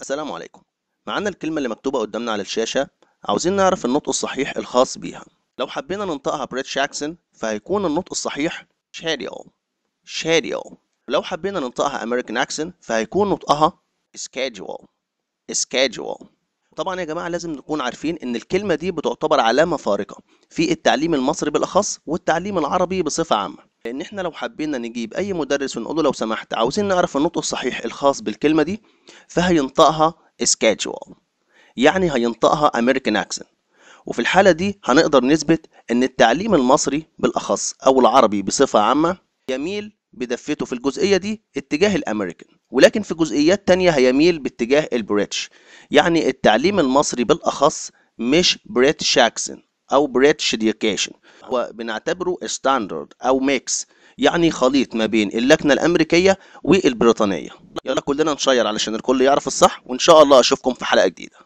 السلام عليكم معانا الكلمة اللي مكتوبة قدامنا على الشاشة عاوزين نعرف النطق الصحيح الخاص بيها لو حبينا ننطقها بريتش اكسن فهيكون النطق الصحيح شاديو شاديو لو حبينا ننطقها امريكان اكسن فهيكون نطقها سكاجوال سكاجوال طبعا يا جماعه لازم نكون عارفين ان الكلمه دي بتعتبر علامه فارقه في التعليم المصري بالاخص والتعليم العربي بصفه عامه ان احنا لو حبينا نجيب اي مدرس ونقول له لو سمحت عاوزين نعرف النطق الصحيح الخاص بالكلمه دي فهينطقها سكاتشوال يعني هينطقها امريكان اكسنت وفي الحاله دي هنقدر نثبت ان التعليم المصري بالاخص او العربي بصفه عامه يميل بدفته في الجزئيه دي اتجاه الامريكان ولكن في جزئيات تانية هيميل باتجاه البريتش يعني التعليم المصري بالاخص مش بريتش اكسنت أو بريتش ديكاشن وبنعتبره ستاندرد أو ميكس يعني خليط ما بين اللكنة الأمريكية والبريطانية يلا كلنا نشير علشان الكل يعرف الصح وإن شاء الله أشوفكم في حلقة جديدة